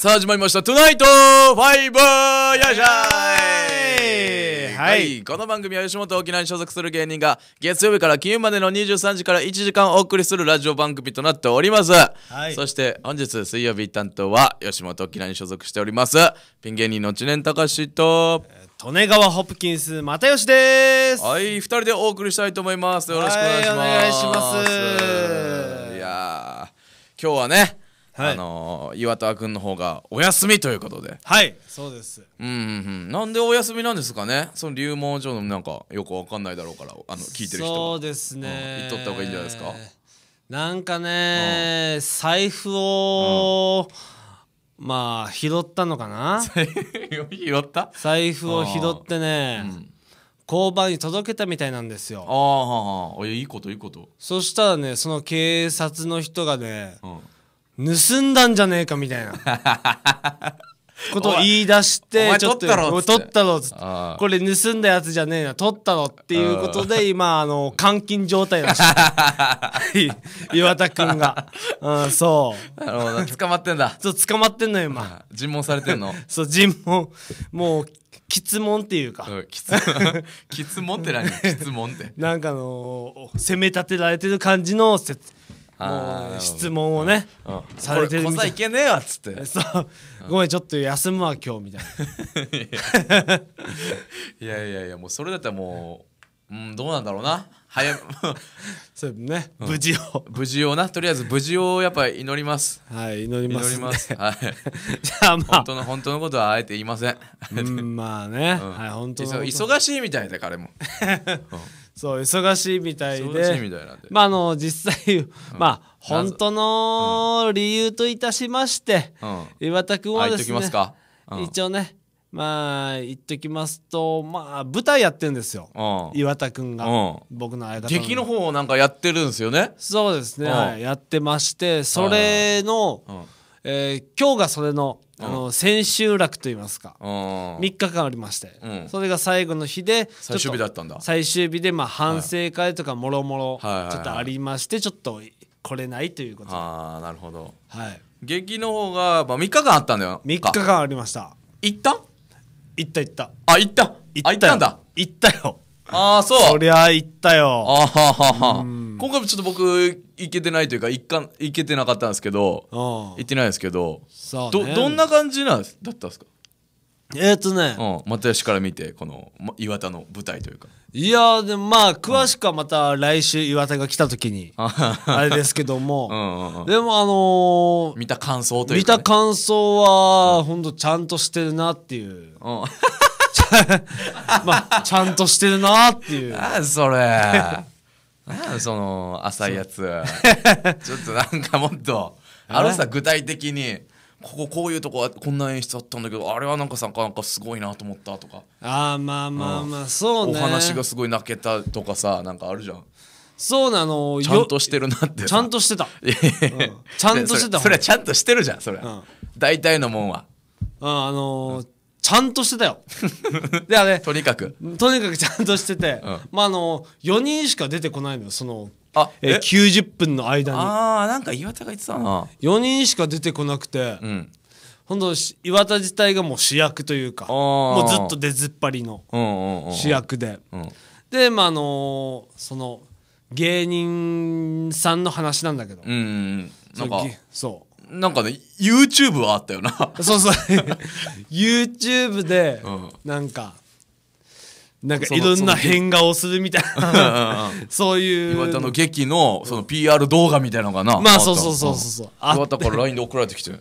さあ始まりました「トゥナイトファイブよいしょー、はい、はい、この番組は吉本沖縄に所属する芸人が月曜日から金曜までの23時から1時間お送りするラジオ番組となっております、はい、そして本日水曜日担当は吉本沖縄に所属しておりますピン芸人の知念隆と、えー、利根川ホプキンス又吉ですはい2人でお送りしたいと思いますよろしくお願いします、はい、お願いしますいや今日はねはい、あの岩田君の方がお休みということではいそうですうんうんうんなんでお休みなんですかねその竜門城のなんかよくわかんないだろうからあの聞いてる人そうですね、うん、言っとった方がいいんじゃないですかなんかね、うん、財布を、うん、まあ拾ったのかな 拾った財布を拾ってね、交番に届けたみたいなんですよああいいこといいことそしたらねその警察の人がね、う盗んだんじゃねえかみたいな ことを言い出してちょっと取ったろっつってこれ盗んだやつじゃねえな取ったろっていうことで今あの監禁状態らし 岩田君が、うん、そうなるほど捕まってんだそう捕まってんの今尋問されてんの そう尋問もう質問っていうか、うん、質問って何質問ってなんかの責め立てられてる感じの説もう質問をね、されてるみたいいけねえわっつって そう、ごめんちょっと休むわ今日みたいな いやいやいやもうそれだったらもう、うん、どうなんだろうな早 そうね、うん、無事を無事をなとりあえず無事をやっぱ祈りますはい祈ります、祈りますはいじゃあまあ本当の本当のことはあえて言いませんまあね、はい本当忙しいみたいで彼も、うんそう忙しいみたいでまああの実際、うん、まあ本当の理由といたしまして、うん、岩田君はですね一応ねまあ言っときますとまあ舞台やってるんですよ、うん、岩田君が、僕の相方劇の方をなんかやってるんですよねそうですね、はい、やってましてそれの、えー、今日がそれの,、あの千秋楽といいますか、う3日間ありまして、うん、それが最後の日で最終日だったんだ最終日で、まあ、反省会とかもろもろちょっとありまして、ちょっと来れないということああなるほど、はい、劇の方が、まあ、3日間あったんだよ3日間ありました行った行った行ったあ行った行ったんだ行ったよああ、そう。そりゃ行ったよ。あはは今回もちょっと僕、行けてないというか、行か、行けてなかったんですけど、行ってないですけど、ね、ど、どんな感じなんだったんですかえー、っとね、うん、又吉から見てこの岩田の舞台というかいやでもまあ詳しくはまた来週岩田が来た時にあれですけども うん、でもあのー、見た感想というか、ね、見た感想は本当ちゃんとしてるなっていう、うん まあ、ちゃんとしてるなっていう。何それ。何その浅いやつ。ちょっとなんかもっと、あのさ、具体的に。こここういうとここんな演出あったんだけどあれはなんかさなんかすごいなと思ったとかああまあまあまあ、そうねお話がすごい泣けたとかさなんかあるじゃんそうなのちゃんとしてるなってちゃんとしてた、うん、ちゃんとしてたそれはちゃんとしてるじゃんそれ、うん、大体のもんはああのー、ちゃんとしてたよ。で、あれ、とにかく。とにかくちゃんとしてて、うん、まあ、あの、4人しか出てこないのよ、その、あえ90分の間に。ああ、なんか岩田が言ってたな。4人しか出てこなくて、うん、本当岩田自体がもう主役というか、もうずっと出ずっぱりの主役で。で、まあ、あのその、芸人さんの話なんだけど。うん、うん、なんか。そう。なんかね YouTube はあったよなそうそう YouTube でなんか、なんかいろんな変顔するみたいな そういう岩田の劇のその PR 動画みたいなのかなまあそうそうそうそう岩田から LINE で送られてきて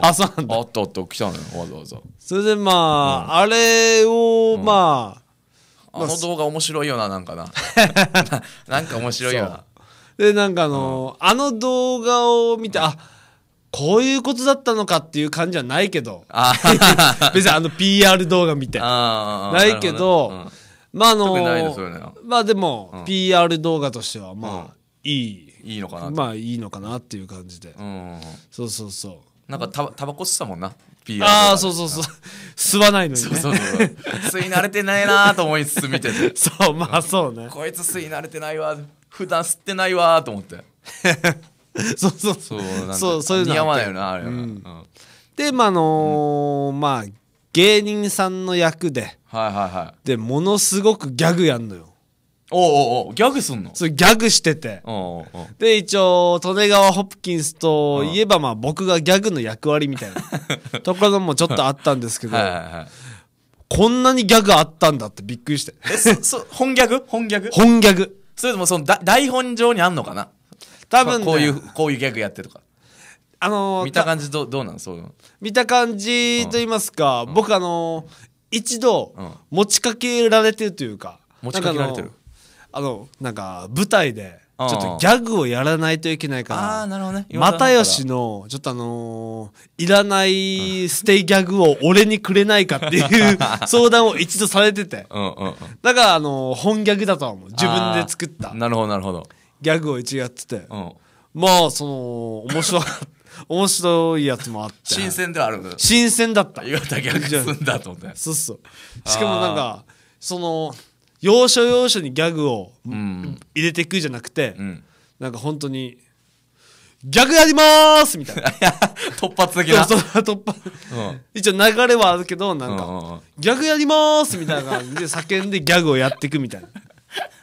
あそうなんだあったあった来たのよわざわざそれでまあ、あれを、まああの動画面白いよななんかななんか面白いよなで、なんかあの、あの動画を見て、あ、こういうことだったのかっていう感じじゃないけど。別にあの PR 動画見て。な。いけど、どうん、まああの、ね、まあでも、うん、PR 動画としては、まあ、いい。いいのかなまあいいのかなっていう感じで。そうそうそう。なんかたタバコ吸ったもんな。ああそうそうそう吸わないのに、そうそうそう吸い慣れてないなと思いつつ見てて そうまあそうねこいつ吸い慣れてないわ普段吸ってないわと思って そうそうそうそうそういうの似合わないよなあれは、うん、でまああのー、まあ芸人さんの役で、はいはいはい、でものすごくギャグやんのよおうおおギャグすんのそギャグしてておうおうで一応利根川ホプキンスといえばまあ僕がギャグの役割みたいな ところもちょっとあったんですけどはいはい、はい、こんなにギャグあったんだってびっくりしてえそそ本ギャグ本ギャグ本ギャグそれともその台本上にあんのかな多分、ね、こういうこういうギャグやってとかあのー、見た感じどどうなんそういうの見た感じと言いますか、うん、僕あのー、一度、うん、持ちかけられてるというか、持ちかけられてるあのなんか舞台でちょっとギャグをやらないといけないから、あなるほどね。又吉の、ちょっとあのー、いらないステイギャグを俺にくれないかっていう 相談を一度されてて。うんうんうん、だから、あのー、本ギャグだとは思う。自分で作った。なるほど、なるほど。ギャグを一やってて。うん、まあ、その、面白かった。面白いやつもあって新鮮ではある新鮮だった岩田ギャグすんだと思ってそうそうしかもなんかその要所要所にギャグを入れていくじゃなくて、うん、なんか本当に「ギャグやります!」みたいな 突発的な突発、うん、一応流れはあるけどなんか「うんうんうん、ギャグやります!」みたいな感じで叫んでギャグをやっていくみたいな。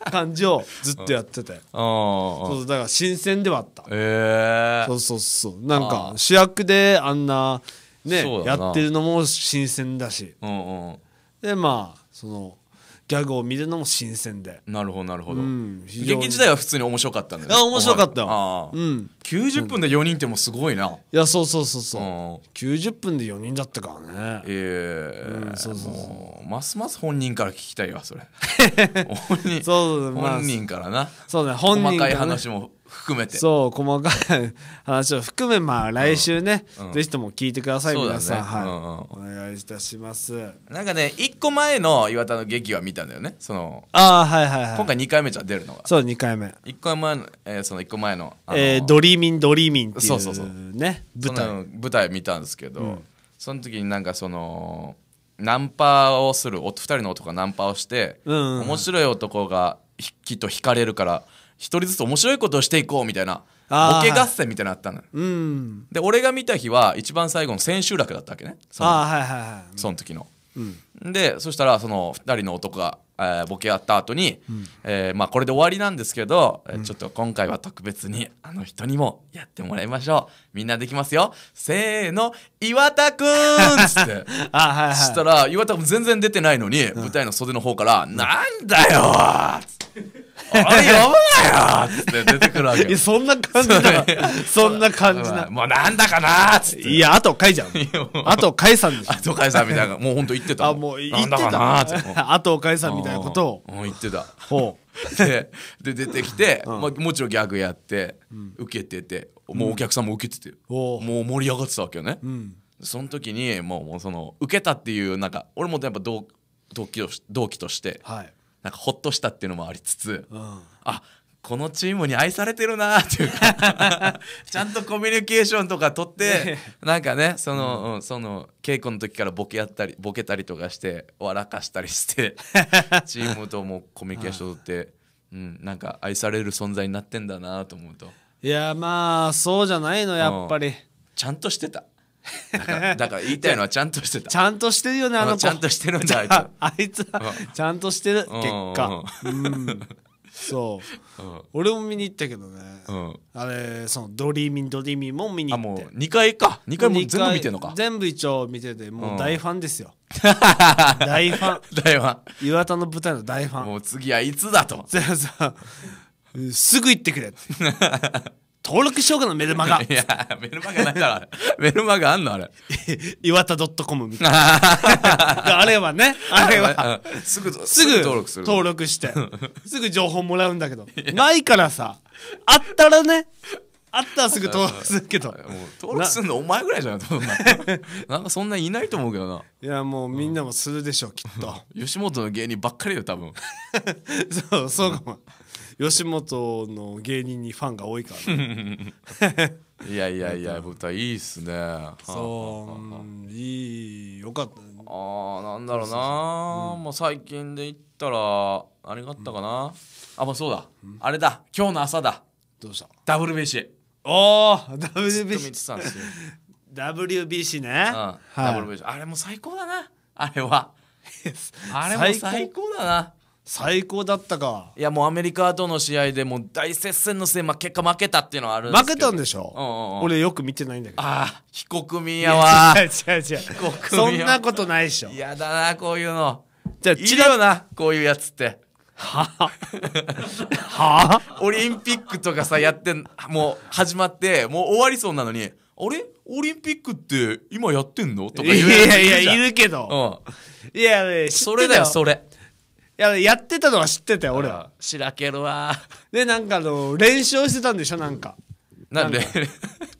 感じをずっとやってて、うん、そうだから新鮮ではあった、へ、えー、そうそうそうなんか主役であんなねやってるのも新鮮だし、うんうん、でまあそのギャグを見るのも新鮮でなるほどなるほど、うん、非現常役時代は普通に面白かったんだねあ面白かったよあうん90分で4人ってもすごいな、いやそうそうそうそう、うん90分で4人だったからねええうんそうそうそううますます本人から聞きたいわそれ 本人そうそうまあ本人からなそうだね本人細かい話も含めてそう細かい話を含めまあ来週ね、うんうん、ぜひとも聞いてください、ね、皆さん、はい、うんうん、お願いいたしますなんかね1個前の岩田の劇は見たんだよねそのああはいはい、はい、今回2回目じゃ出るのがそう2回目1個前の、えー、その1個前の、あのー、えー、ドリーミンドリーミンっていう、ね、そうそうそうね舞台舞台見たんですけど、うん、その時になんかそのナンパをするお2人の男がナンパをして、うんうんうん、面白い男がきっと引かれるから一人ずつ面白いことをしていこうみたいなボケ合戦みたいなのあったの、うで俺が見た日は一番最後の千秋楽だったわけねその,、はいはいはい、その時の、うん、でそしたらその2人の男が、えー、ボケ合った後に、うん、えー、まあこれで終わりなんですけど、うん、ちょっと今回は特別にあの人にもやってもらいましょうみんなできますよせーの岩田くんっつって あ、はいはい、そしたら岩田も全然出てないのに、うん、舞台の袖の方から「なんだよ!」っつって。あれ呼ぶなよっって出てくるわけ そんな感じな。そんな感じな。もうなんだかなっって。いや、あとかいじゃん。あとかいさんでしょ。東海さんみたいな、もう本当言ってた。あ、もう言ってた。あとかい さんみたいなことを。うん言ってた。ほう。でで出てきて、まあ、もちろんギャグやって、受けててもうお客さんも受けてて、おうもう盛り上がってたわけよね、その時にもうもうその受けたっていうなんか俺もやっぱ同同期同期としてはい。なんかほっとしたっていうのもありつつ、うん、あこのチームに愛されてるなっていうか ちゃんとコミュニケーションとか取って、なんかねその、うん、その稽古の時からボケやったりボケたりとかして笑かしたりして チームともコミュニケーション取って、うん、なんか愛される存在になってんだなと思うといやまあそうじゃないのやっぱり、ちゃんとしてただから言いたいのはちゃんとしてたちゃんとしてるよねあの子ちゃんとしてるんだああいつはちゃんとしてる結果うんそう、うん、俺も見に行ったけどね、うん、あれそのドリーミンドリーミンも見に行ってあもう2回か2回も全部見てんのか全部一応見ててもう大ファンですよ、う ん、大ファン大ファン岩田の舞台の大ファンもう次はいつだとすぐ行ってくれって 登録しようかなメルマガいやメルマガないからメルマガあんのあれ岩田 .com みたいな あれはねあれはすぐすぐ登録する登録して すぐ情報もらうんだけどないからさあったらねあったらすぐ登録するけど登録するのお前ぐらいじゃないと思う なんかそんないないと思うけどないやもうみんなもするでしょう、きっと吉本の芸人ばっかりよ多分そうそうかも、吉本の芸人にファンが多いから、ね、いやいやいや舞台いいっすねそういいよかったあなんだろうな、もう最近で言ったらあれがあったかな、うん、あまあそうだ、うん、あれだ今日の朝だどうした WBC おお WBC WBC ね、はい、WBC あれも最高だなあれは あれも最高だな最高だったかいやもうアメリカとの試合でもう大接戦の末、まあ、結果負けたっていうのはあるんです負けたんでしょ、うんうん、俺よく見てないんだけどああ被告人やわ違う違う違うそんなことないでしょ嫌だなこういうのじゃあ違うなこういうやつってはあ はあオリンピックとかさやってもう始まってもう終わりそうなのにあれオリンピックって今やってんのとか言ういやいやいるけど、うん、いや、やそれだよそれややってたのは知ってたよ俺はしらけるわでなんかあの練習してたんでしょなんかなんで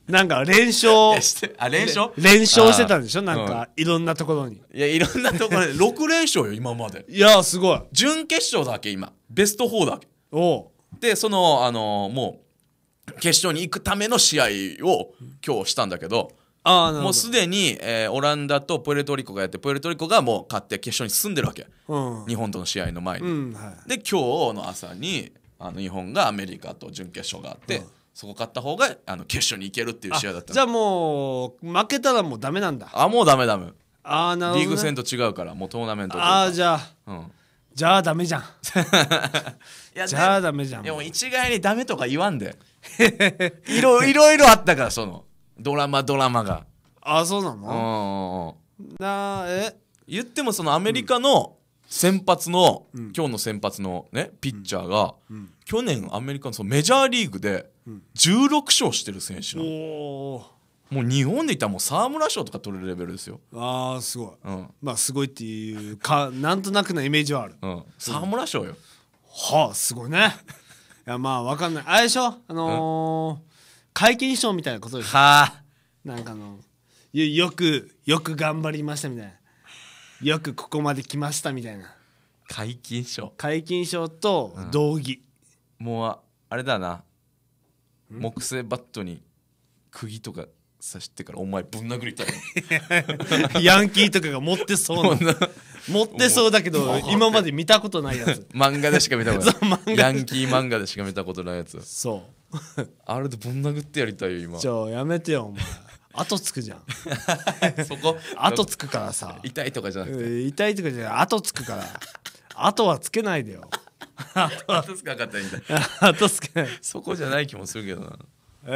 なんか連勝してあ連勝連勝してたんでしょなんか、いろんなところにいやいろんなところで6 連勝よ今までいやすごい準決勝だけ今ベスト4だけおでそのあのもう決勝に行くための試合を今日したんだけど、あもうすでに、えー、オランダとプエルトリコがやってプエルトリコがもう勝って決勝に進んでるわけ、うん、日本との試合の前に、うんはい、で今日の朝にあの日本がアメリカと準決勝があって、うん、そこ勝った方があの決勝に行けるっていう試合だったじゃあもう負けたらもうダメなんだあもうダメダメあなるほど、ね、リーグ戦と違うからもうトーナメントああじゃあ、うん、じゃあダメじゃん いやじゃあダメじゃんでも一概にダメとか言わんで いろいろあったからそのドラマドラマがあそうなのなえ言ってもそのアメリカの先発の、うん、今日の先発のねピッチャーが、うんうん、去年アメリカのそのメジャーリーグで16勝してる選手なの。もう日本でいったらもう沢村賞とか取れるレベルですよああすごい、まあすごいっていうかなんとなくのイメージはある、沢村賞よはあすごいねいやまあわかんないあれでしょあのー皆勤賞みたいなことですはあなんかのよくよく頑張りましたみたいなよくここまで来ましたみたいな皆勤賞皆勤賞と同着、もうあれだな木製バットに釘とか刺してからお前ぶん殴りたい ヤンキーとかが持ってそうな 持ってそうだけど今まで見たことないやつ 漫画でしか見たことないヤンキー漫画でしか見たことないやつそう あれでぶん殴ってやりたいよ今じゃあやめてよお前後つくじゃん そこ後つくからさ痛いとかじゃなくて痛いとかじゃなくて後つくから後はつけないでよ 後つかなかったみたい後つけないそこじゃない気もするけどなええ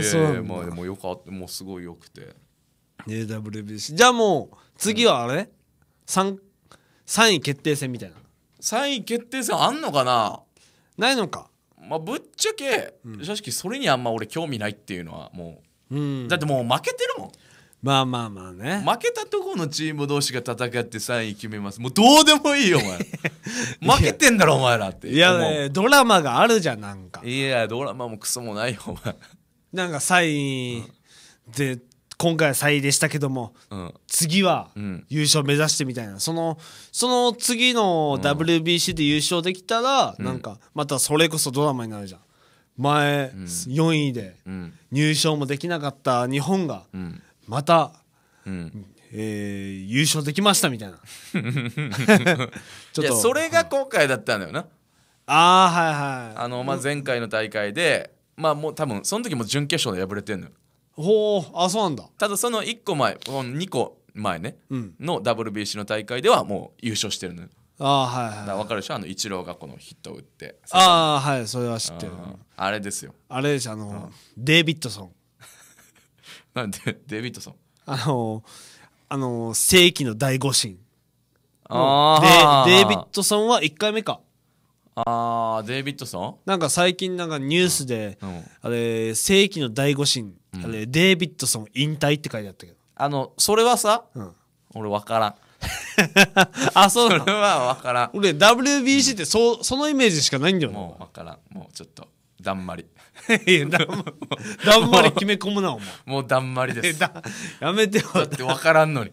ー、そうまあでもよかったもうすごいよくて a w b c じゃあもう次はあれ、うん、3, 3位決定戦みたいな3位決定戦あんのかなないのかまあ、ぶっちゃけ、正直それにあんま俺興味ないっていうのはもう、うん、だってもう負けてるもんまあまあまあね負けたとこのチーム同士が戦って3位決めますもうどうでもいいよお前 負けてんだろお前らっていやドラマがあるじゃんなんかいやドラマもクソもないよお前なんか3位で今回は3位でしたけども、うん次は優勝目指してみたいな、そのその次の WBC で優勝できたら、なんかまたそれこそドラマになるじゃん前、4位で入賞もできなかった日本がまた、うんえー優勝できましたみたいな ちょいっやとそれが今回だったんだよなああはいはいあの、まあ、前回の大会で、まあもう多分その時も準決勝で敗れてんのよほうあそうなんだただその1個前2個前ね、うん、の WBC の大会ではもう優勝してるのあはいはい、はい、分かるでしょあのイチローがこのヒットを打ってああはいそれは知ってるあれですよあれでしょあの、うん、デイビッドソン なんでデイビッドソンあのあの世紀の大誤審ああデイビッドソンは1回目かあデイビッドソンなんか最近なんかニュースで、うんうん、あれ世紀の大誤審うん、あれデイビッドソン引退って書いてあったけどあのそれはさ、うん、俺分からん あそうそれは分からん俺 WBC ってそ,、うそのイメージしかないんだよもう分からんもうちょっとだんまり だん だんまり決め込むなお前もうだんまりですやめてよだって分からんのに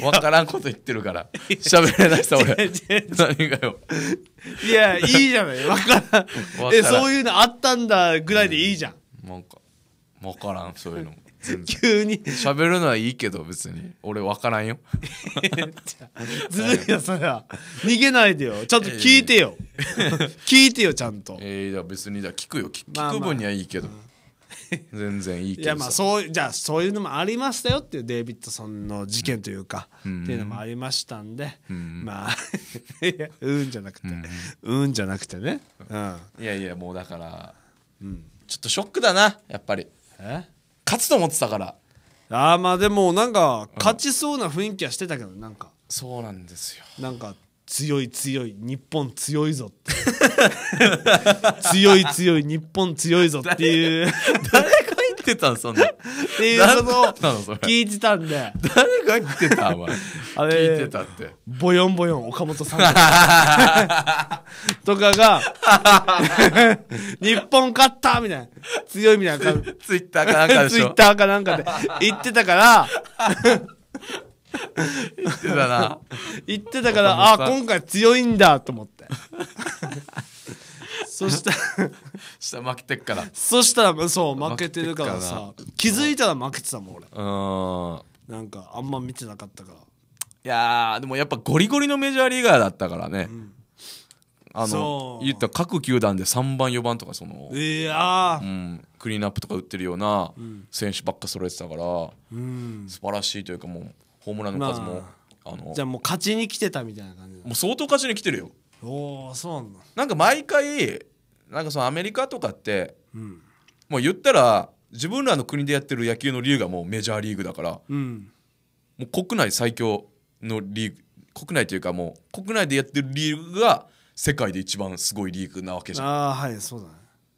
分からんこと言ってるから喋れないさ俺何がよいやいいじゃない分からんえそういうのあったんだぐらいでいいじゃん、うん、なんか分からんそういうの 急に喋るのはいいけど別に俺分からんよ ずるいよそれは逃げないでよちゃんと聞いてよ聞いてよちゃんとええじゃ別にだ聞くよ聞,、く分にはいいけど、全然いいけどいやまあそうじゃそういうのもありましたよっていうデイビッドソンの事件というか、っていうのもありましたんで、うん、まあ うんじゃなくて、うん、うんじゃなくてね、うん、いやいやもうだから、うん、ちょっとショックだなやっぱり勝つと思ってたからああまあでもなんか勝ちそうな雰囲気はしてたけどなんかそうなんですよなんか強い強い日本強いぞって 強い強い日本強いぞっていう誰こ来てたんそんな。っていうことを聞いてたんで。誰が来てたお前。あれ、聞いてたって。ボヨンボヨン岡本さん とかが、日本勝ったみたいな。強いみたいな。ツイッターかなんかでツイッターかなんかで言ってたから、言ってたな。言ってたから、あ、今回強いんだと思って。そしたらしたら負けてからそしたらそう負けてるからさ気づいたら負けてたもん俺うんなんかあんま見てなかったからいやでもやっぱゴリゴリのメジャーリーガーだったからね、あの言った各球団で3番4番とかそのいや、うん、クリーンアップとか打ってるような選手ばっか揃えてたから、うん、素晴らしいというかもうホームランの数も、あ、あのじゃあもう勝ちに来てたみたいな感じもう相当勝ちに来てるよおおそうなんだなんか毎回なんかそのアメリカとかって、うん、もう言ったら自分らの国でやってる野球の理由がもうメジャーリーグだから、うん、もう国内最強のリーグ国内というかもう国内でやってるリーグが世界で一番すごいリーグなわけじゃん。あはいそうだね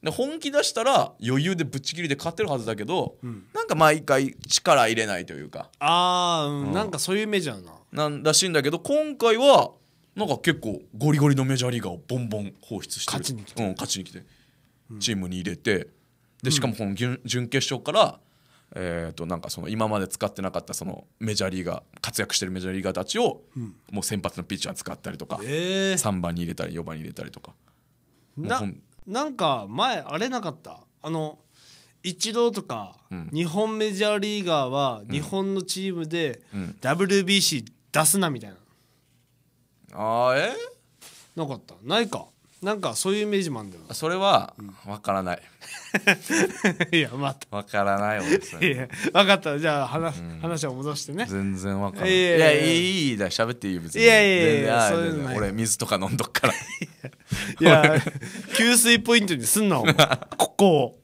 で本気出したら余裕でぶっちぎりで勝ってるはずだけど、うん、なんか毎回力入れないというかああ、うん、うん、なんかそういうイメージあるななんらしいんだけど今回はなんか結構ゴリゴリのメジャーリーガーをボンボン放出して勝ちにて,、うん、勝ちに来てチームに入れて、でしかもこの準決勝から、えー、となんかその今まで使ってなかったそのメジャーリーガー活躍してるメジャーリーガーたちを、もう先発のピッチャー使ったりとか、え3番に入れたり4番に入れたりとか。ななんか前あれなかったあのイチローとか、日本メジャーリーガーは日本のチームで WBC 出すなみたいな、ああえなかったないかなんかそういうイメージもあるんだよそれはわからない いやまたわからない俺分かったじゃあ話,、話を戻してね全然分からないいやいやいややいやいいだ喋っていい別にいやいやいや全然そういうの俺水とか飲んどっから いや給水ポイントにすんなお前 ここを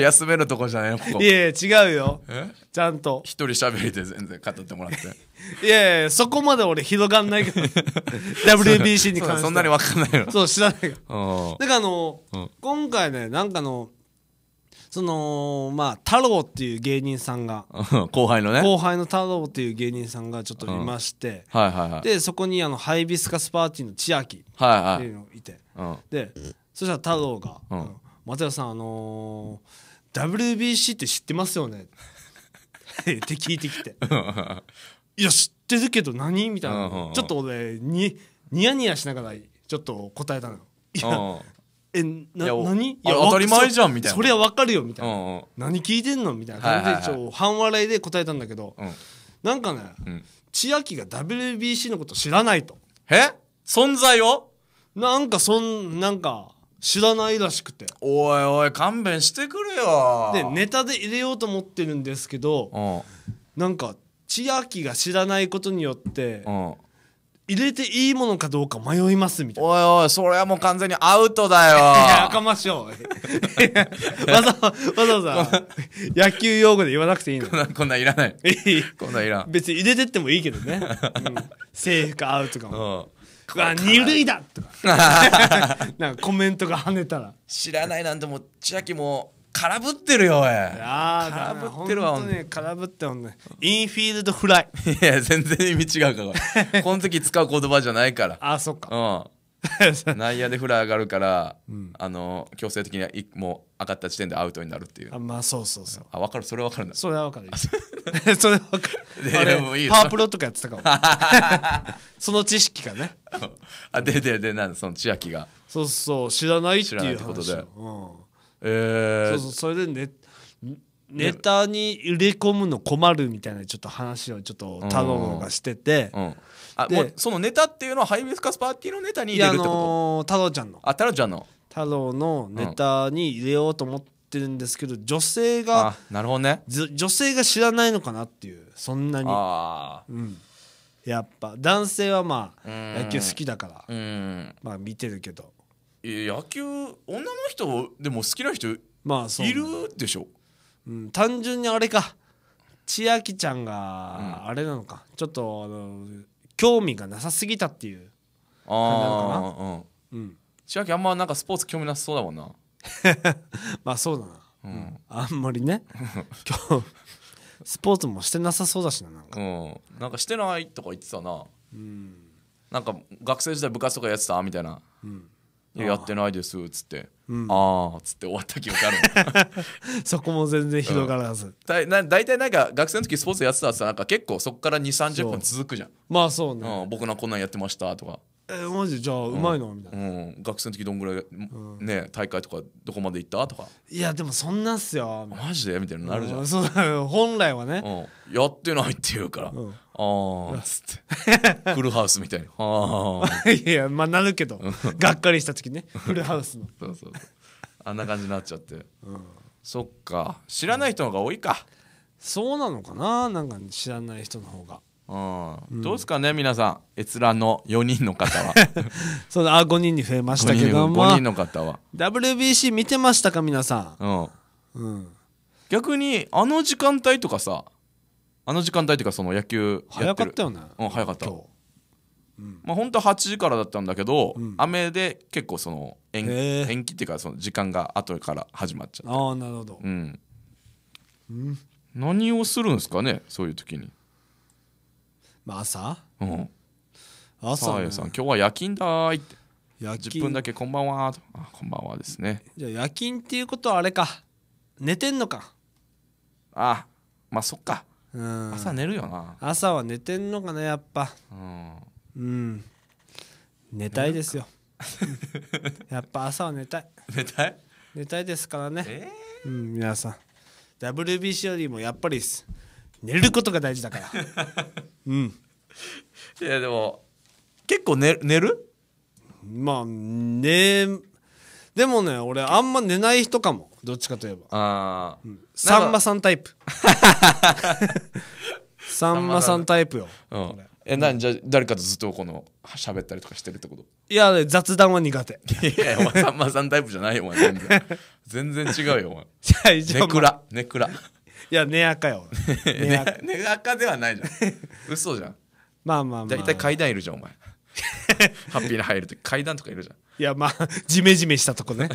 休めるとこじゃないよここいやいや違うよちゃんと一人喋りで全然語ってもらっていやいや、そこまで俺ひどがんないけど。WBC に関してはそんなに分かんないのそう、知らないから。だからあの、今回ね、なんかあの、その、まあ、太郎っていう芸人さんが、後輩のね後輩の太郎っていう芸人さんがちょっといまして、はいはいはいで、そこにあの、ハイビスカスパーティーの千秋っはていうのがいて、で、そしたら太郎が、松田さん、あの WBC って知ってますよね って聞いてきて。いや知ってるけど何みたいな、ちょっと俺にニヤニヤしながらちょっと答えたのいや、えな何いや当たり前じゃんみたいなそりゃわかるよみたいな、何聞いてんのみたいな感じで、ちょ半笑いで答えたんだけど、なんかね、千秋が WBC のこと知らないとえ存在をなんかそんなんか知らないらしくておいおい勘弁してくれよでネタで入れようと思ってるんですけどなんか千秋が知らないことによって、うん入れていいものかどうか迷いますみたいな。おいおいそれはもう完全にアウトだよ や、かましょう。わざわざ、わざ野球用語で言わなくていいの。こんなこんなんいらない いいこんなんいらん別に入れてってもいいけどね。うん、セーフかアウトかうも。んうわ、二塁だとか。なんかコメントが跳ねたら。知らないなんてもう千秋も空振ってるよおいあ空振ってるわほんとに空振ってほんとインフィールドフライ いや全然意味違うから この時使う言葉じゃないからあそっかうん 内野でフライ上がるから、うん、あの強制的にもう上がった時点でアウトになるっていうあまあそうそうそうあ分かるそれは分かるんだそれは分かるそれは分かるあれもいいパワープロとかやってたかもその知識がねあでででなんその千秋がそうそう知らないっていう話知らないってことで、うんえー、そうそうそれでねネタに入れ込むの困るみたいなちょっと話をちょっと頼むのがしてて、うんうん、あそのネタっていうのはハイビスカスパーティーのネタに入れるってこと、あのー、太郎ちゃんのあ太郎ちゃんの太郎のネタに入れようと思ってるんですけど、女性がなるほどね女性が知らないのかなっていうそんなにあうんやっぱ男性はまあ野球好きだからまあ見てるけど野球女の人でも好きな人まあいるでしょ、うん、単純にあれか千秋ちゃんがあれなのか、うん、ちょっとあの興味がなさすぎたっていうああ、うん、うん、千秋あんまなんかスポーツ興味なさそうだもんな まあそうだな、うん、あんまりね 今日スポーツもしてなさそうだしななんか、うん、なんかしてないとか言ってたな、うん、なんか学生時代部活とかやってたみたいな、うんややってないです」っつって「うんああ」っつって終わった記憶ある そこも全然広がらず、だい大体なんか学生の時スポーツやってたらさなんか結構そこから2 3 0分続くじゃんまあそうね、うん、僕なこんなんやってましたとか、えーマジじゃあうまいのみたいな、うん、学生の時どんぐらい、ね大会とかどこまで行ったとかいやでもそんなっすよマジでみたいにななるじゃん、うんそう本来はね、やってないって言うから、うんああ。フルハウスみたいああ。いやいや、まあなるけど、がっかりした時ね、フルハウスの。そうそうあんな感じになっちゃって。うん、そっか。知らない人の方が多いか。そうなのかななんか知らない人の方が。うん、どうですかね皆さん閲覧の4人の方は そうだあ5人に増えましたけども 5, 5人の方は WBC 見てましたか皆さん、うん、うん、逆にあの時間帯とかさあの時間帯っていうかその野球や早ってかったよねうん早かった今日、うん、まあ本当は8時からだったんだけど、うん雨で結構その延延期っていうかその時間が後から始まっちゃったああなるほど、うん、うん何をするんですかねそういう時に、まあ朝うん、朝、サね、さん今日は夜勤だーいって夜勤10分だけこんばんはーとあこんばんはですねじゃあ夜勤っていうことはあれか寝てんのかあまあそっかうん朝寝るよな朝は寝てんのかなやっぱうんうん寝たいですよやっぱ朝は寝たい寝たい寝たいですからね、えー、うん皆さん WBC よりもやっぱりす寝ることが大事だから うんいやでも結構寝寝るまあ寝でもね俺あんま寝ない人かもどっちかといえばああ、うん、さんまさんタイプ さんまさんタイプよ、うん、え何じゃ誰かとずっとこの喋ったりとかしてるってこといや雑談は苦手いやお前、さんまさんタイプじゃないよお前全然全然違うよお前ネクラネクラいや寝やかよ寝やか寝アではないじゃん 嘘じゃんまあまあまあ大体階段いるじゃんお前 ハッピーに入ると階段とかいるじゃんいやまあじめじめしたとこね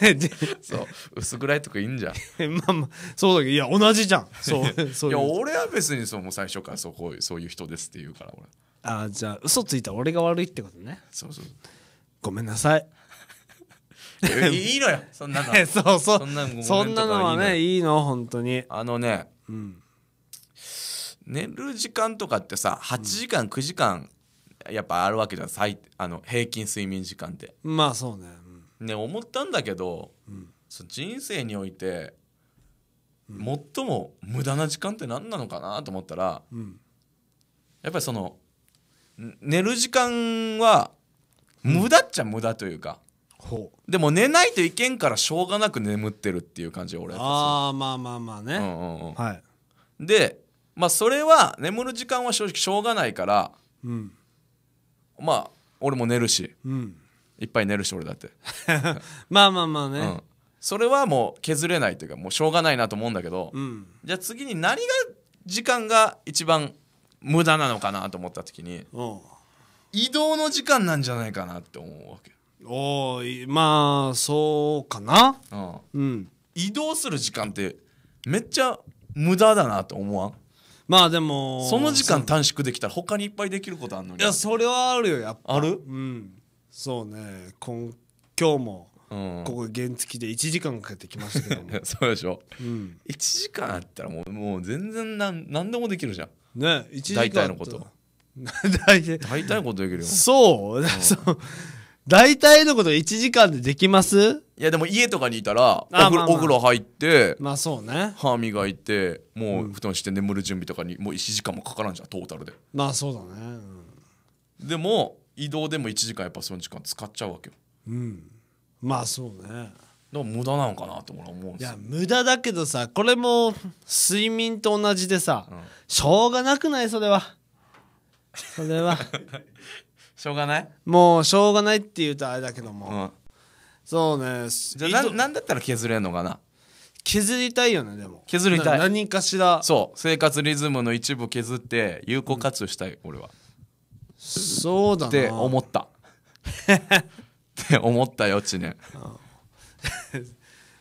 そう薄暗いとこいいんじゃん まあまあそうだけどいや同じじゃんそう そういや俺は別にそうもう最初からそうこそういう人ですって言うから俺ああじゃあ嘘ついた俺が悪いってことねそうそうごめんなさいいいのよそんなのそうそうそんなのそんなのはねいいの本当にあのね、うん、寝る時間とかってさ8時間9時間やっぱあるわけじゃんあの平均睡眠時間ってまあそうね、うん、ね思ったんだけど、うん、そ人生において、最も無駄な時間って何なのかなと思ったら、うん、やっぱりその寝る時間は無駄っちゃ無駄というか、でも寝ないといけんからしょうがなく眠ってるっていう感じ俺ああまあまあまあね、うんうんうん、はいでまあそれは眠る時間は正直しょうがないから、うん、まあ俺も寝るし、うん、いっぱい寝るし俺だって まあまあまあね、うん、それはもう削れないというかもうしょうがないなと思うんだけど、うん、じゃあ次に何が時間が一番無駄なのかなと思った時に移動の時間なんじゃないかなって思うわけおまあそうかな、うん、移動する時間ってめっちゃ無駄だなと思わんまあでもその時間短縮できたら他にいっぱいできることあるのにいやそれはあるよやっぱあるうんそうね今今日もここ原付で1時間かけてきましたけども そうでしょ、うん、1時間あったらもうもう全然なん何でもできるじゃんね1時間大体のこと 大体のことできるよそう、うん、そう大体のこと1時間でできますいやでも家とかにいたらお風,、まあまあお風呂入ってまあそうね歯磨いてもう布団して眠る準備とかにもう1時間もかからんじゃんトータルでまあそうだね、うん、でも移動でも1時間やっぱその時間使っちゃうわけようんまあそうねだから無駄なのかなと俺は思うんですいや無駄だけどさこれも睡眠と同じでさ、うん、しょうがなくないそれはそれは しょうがないもうしょうがないって言うとあれだけども、うん、そうねじゃあななんだったら削れんのかな削りたいよねでも削りたい何かしらそう生活リズムの一部削って有効活用したい、うん、俺はそうだなって思った って思ったよ知念、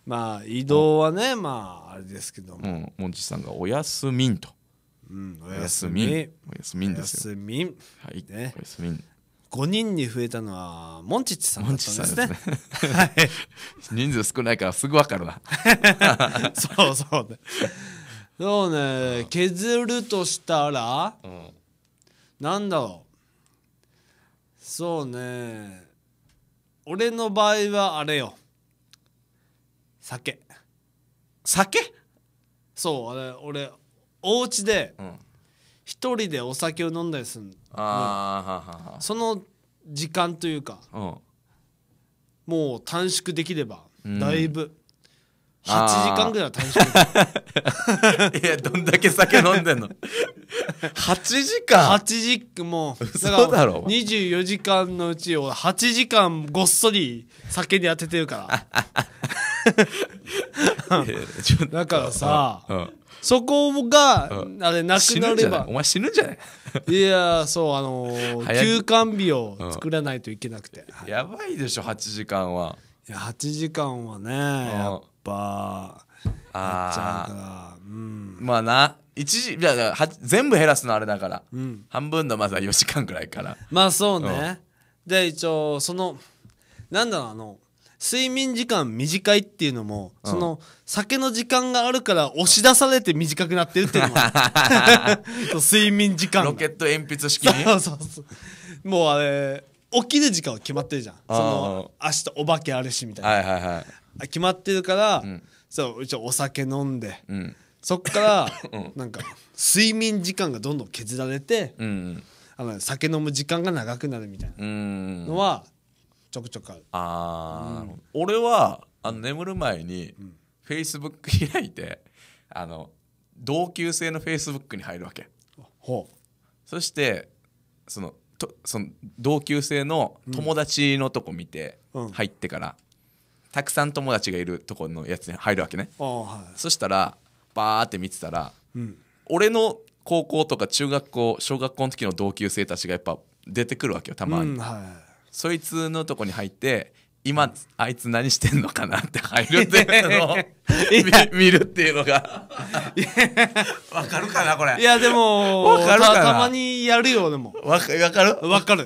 まあ移動はね、うん、まああれですけども、うん、モンチさんが「おやすみん」と。うん、おやすみ。おやすみんですよ。おやすみん。はい、ね、おやすみん。5人に増えたのはモンチッチさんだったんですね。すねはい、人数少ないからすぐ分かるわ。そうそうね。そうね、うん、削るとしたら、うん、なんだろう。そうね。俺の場合はあれよ。酒。酒そう、あれ、俺、お家で、一人でお酒を飲んだりするああその時間というか、もう短縮できればだいぶ、8時間ぐらいは短縮 いやどんだけ酒飲んでんの8時間8時もうそうだろ24時間のうちを8時間ごっそり酒に当ててるから だからさ、うんそこが、あれ、なくなれいばお。前死ぬんじゃない いや、そう、あの休館日を作らないといけなくて。やばいでしょ8時間はや、8時間はね、やっぱ、ああうん。まあな一時じゃあは全部減らすのあれだから、うん。半分のまずは4時間くらいからまあそうね。で、一応、その、なんだろう、あの、睡眠時間短いっていうのも、うん、その酒の時間があるから押し出されて短くなってるっていうのも 睡眠時間ロケット鉛筆式にそうそうそうもうあれ起きる時間は決まってるじゃんその明日お化けあるしみたいな、はいはいはい、決まってるから、うん、そう一応お酒飲んで、うん、そっから、うん、なんか睡眠時間がどんどん削られて、うんうん、あの酒飲む時間が長くなるみたいなのは、うんちょくちょくあ、うん、俺はあの眠る前にフェイスブック開いてあの同級生のフェイスブックに入るわけほうそしてそのとその同級生の友達のとこ見て入ってから、たくさん友達がいるとこのやつに入るわけね、はい、そしたらバーって見てたら、うん、俺の高校とか中学校小学校の時の同級生たちがやっぱ出てくるわけよたまに、うんはいそいつのとこに入って今あいつ何してんのかなって入るっていうのを 見るっていうのが わかるかなこれいやでもたたまにやるよでもわかるわかる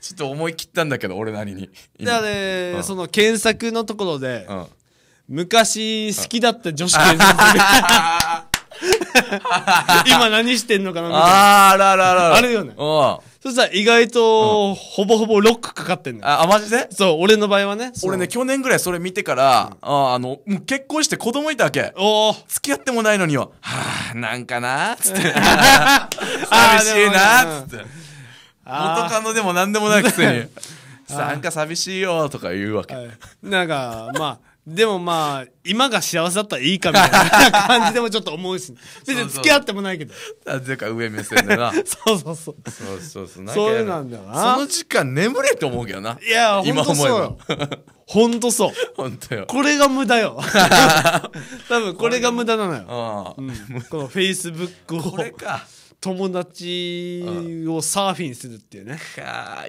ちょっと思い切ったんだけど俺なりにだね、うん、その検索のところで、うん、昔好きだった女子検索今何してんのかなみたいなあらららあるよねうんそしたら意外と、ほぼほぼロックかかってんのよ。あ、マジでそう、俺の場合はね。俺ね、去年ぐらいそれ見てから、ああの、もう結婚して子供いたわけ。お付き合ってもないのには、はぁ、なんかなぁ、つって。あ寂しいなぁ、つって。元カノでも何でもないくせに。なんか寂しいよとか言うわけ。なんか、まあ、でもまあ今が幸せだったらいいかみたいな感じでもちょっと思うし別に付き合ってもないけどなぜか上目線でな そうそうそうそうそうそうそうなんだよなその時間眠れって思うけどないや今思えばほんとそう本当よこれが無駄よ 多分これが無駄なのよ、うん、このフェイスブックをこれか友達をサーフィンするっていうね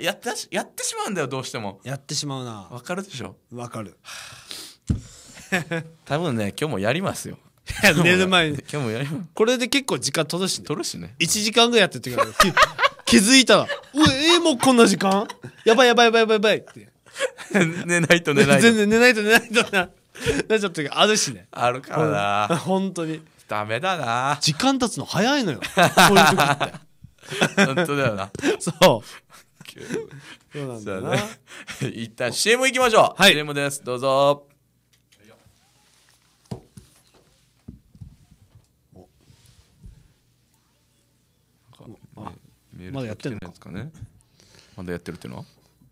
やっやってしまうんだよどうしてもやってしまうなわかるでしょわかる 多分ね今日もやりますよ 寝る前に 今日もやりますこれで結構時間取るし、ね、取るしね1時間ぐらいやってる時ある気づいたら「うえー、もうこんな時間やばいやばいやばいやばいやばい」って寝ないと寝ないと全然寝ないと寝ないとななっちゃった時あるしねあるからな本当にダメだな時間経つの早いのよそういう時って本当だよなそうそうなんだな、ね、一旦 CM いきましょう、はい、CM ですどうぞメールまだやってるんですかねまだやってるっていうのは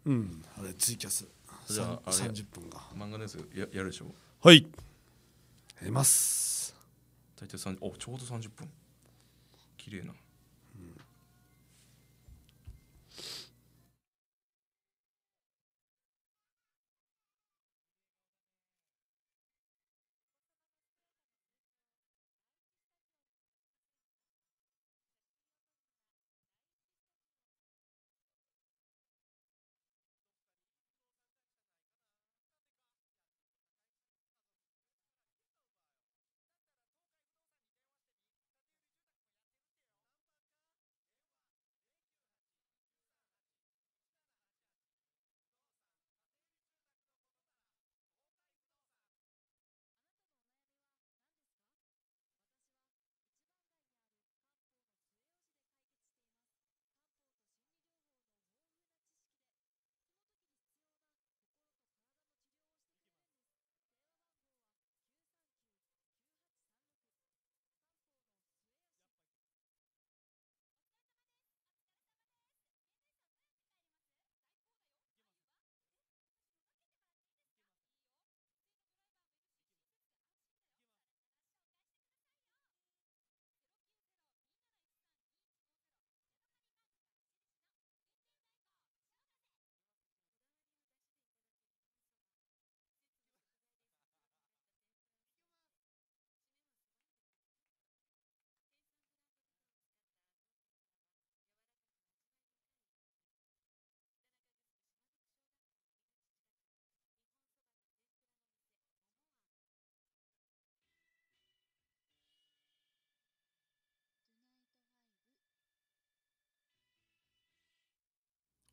うんあれツイキャスじゃあ30分が漫画のやつややるでしょはいやります大体3おちょうど30分綺麗な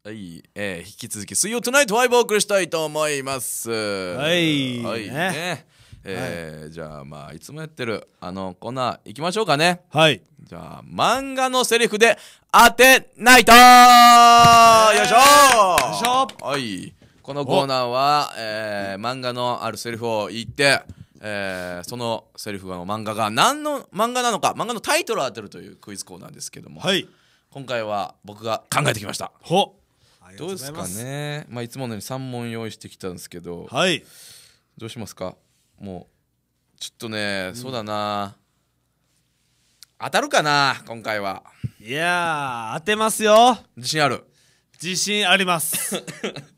はい、えー、引き続き水曜トゥナイトワイブをお送りしたいと思います。はい、はい、ね。ねえー、はい、じゃあまあいつもやってるあのコーナーいきましょうかねはいじゃあ漫画のセリフで当てないとよいしょよいしょはいこのコーナーは、えー、漫画のあるセリフを言ってえー、そのセリフの漫画が何の漫画なのか漫画のタイトルを当てるというクイズコーナーですけども、はい、今回は僕が考えてきました。ほっどうですかねまあいつものように3問用意してきたんですけどはいどうしますかもうちょっとね、うん、そうだな当たるかな今回はいや当てますよ自信ある自信あります